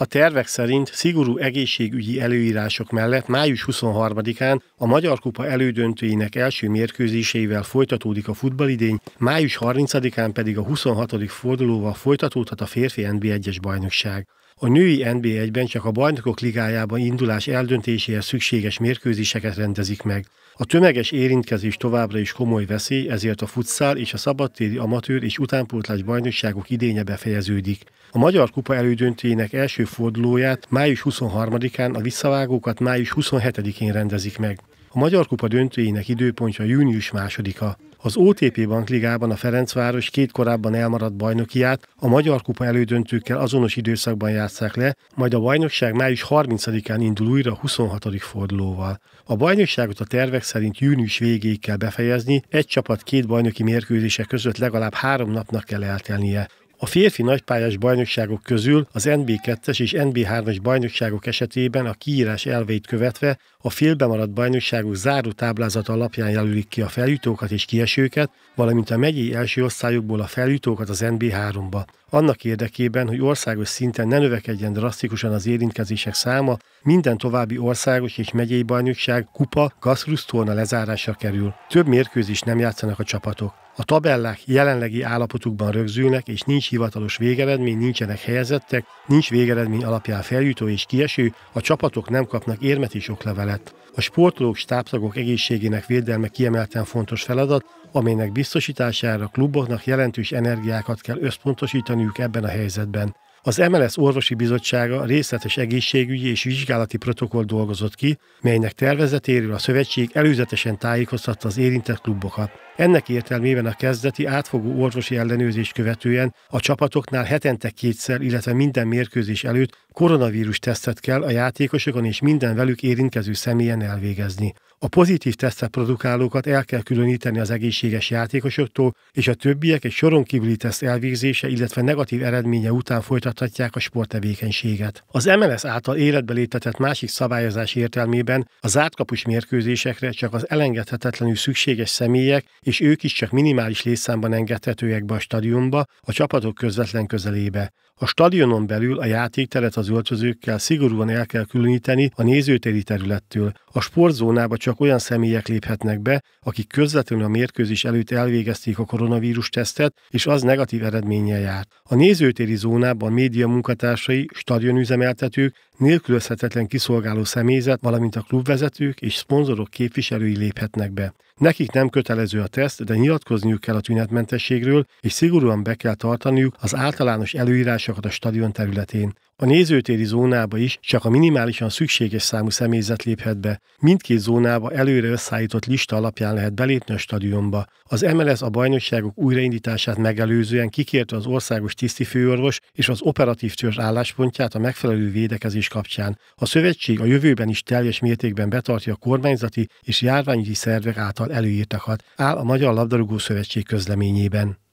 A tervek szerint szigorú egészségügyi előírások mellett május 23-án a Magyar Kupa elődöntőinek első mérkőzéseivel folytatódik a futballidény, május 30-án pedig a 26. fordulóval folytatódhat a férfi NB1-es bajnokság. A női NB1-ben csak a bajnokok ligájában indulás eldöntéséhez szükséges mérkőzéseket rendezik meg. A tömeges érintkezés továbbra is komoly veszély, ezért a futszál és a szabadtéri amatőr és utánpótlás bajnokságok idénye befejeződik. A Magyar Kupa elődöntőjének első évfordulóját, május 23-án, a visszavágókat május 27-én rendezik meg. A Magyar Kupa döntőjének időpontja június 2-a. Az OTP Bankligában a Ferencváros két korábban elmaradt bajnokiát a Magyar Kupa elődöntőkkel azonos időszakban játszák le, majd a bajnokság május 30-án indul újra 26. fordulóval. A bajnokságot a tervek szerint június végéig kell befejezni, egy csapat két bajnoki mérkőzése között legalább három napnak kell eltelnie. A férfi nagypályás bajnokságok közül az NB2-es és NB3-as bajnokságok esetében a kiírás elveit követve a félbemaradt bajnokságok záró táblázat alapján jelölik ki a feljutókat és kiesőket, valamint a megyei első osztályokból a feljutókat az NB3-ba. Annak érdekében, hogy országos szinten ne növekedjen drasztikusan az érintkezések száma, minden további országos és megyei bajnokság kupa gaszrusztorna lezárásra kerül. Több mérkőzés nem játszanak a csapatok. A tabellák jelenlegi állapotukban rögzülnek, és nincs hivatalos végeredmény, nincsenek helyezettek, nincs végeredmény alapján feljutó és kieső, a csapatok nem kapnak érmet és oklevelet. A sportolók stábtagok egészségének védelme kiemelten fontos feladat, amelynek biztosítására kluboknak jelentős energiákat kell összpontosítaniuk ebben a helyzetben. Az MLS Orvosi Bizottsága részletes egészségügyi és vizsgálati protokoll dolgozott ki, melynek tervezetéről a szövetség előzetesen tájékoztatta az érintett klubokat. Ennek értelmében a kezdeti átfogó orvosi ellenőrzés követően a csapatoknál hetente kétszer, illetve minden mérkőzés előtt koronavírus tesztet kell a játékosokon és minden velük érintkező személyen elvégezni. A pozitív tesztet produkálókat el kell különíteni az egészséges játékosoktól, és a többiek egy soron kívüli teszt elvégzése, illetve negatív eredménye után folytathatják a sporttevékenységet. Az MLS által életbe léptetett másik szabályozás értelmében az átkapus mérkőzésekre csak az elengedhetetlenül szükséges személyek és ők is csak minimális létszámban engedhetőek be a stadionba, a csapatok közvetlen közelébe. A stadionon belül a játékteret az öltözőkkel szigorúan el kell különíteni a nézőtéri területtől, a sportzónába csak olyan személyek léphetnek be, akik közvetlenül a mérkőzés előtt elvégezték a koronavírus tesztet, és az negatív eredménnyel járt. A nézőtéri zónában média munkatársai, stadionüzemeltetők, nélkülözhetetlen kiszolgáló személyzet, valamint a klubvezetők és szponzorok képviselői léphetnek be. Nekik nem kötelező a teszt, de nyilatkozniuk kell a tünetmentességről, és szigorúan be kell tartaniuk az általános előírásokat a stadion területén. A nézőtéri zónába is csak a minimálisan szükséges számú személyzet léphet be. Mindkét zónába előre összeállított lista alapján lehet belépni a stadionba. Az MLS a bajnokságok újraindítását megelőzően kikérte az országos tisztifőorvos és az operatív törzs álláspontját a megfelelő védekezés kapcsán. A szövetség a jövőben is teljes mértékben betartja a kormányzati és járványügyi szervek által előírtakat, áll a Magyar Labdarúgó Szövetség közleményében.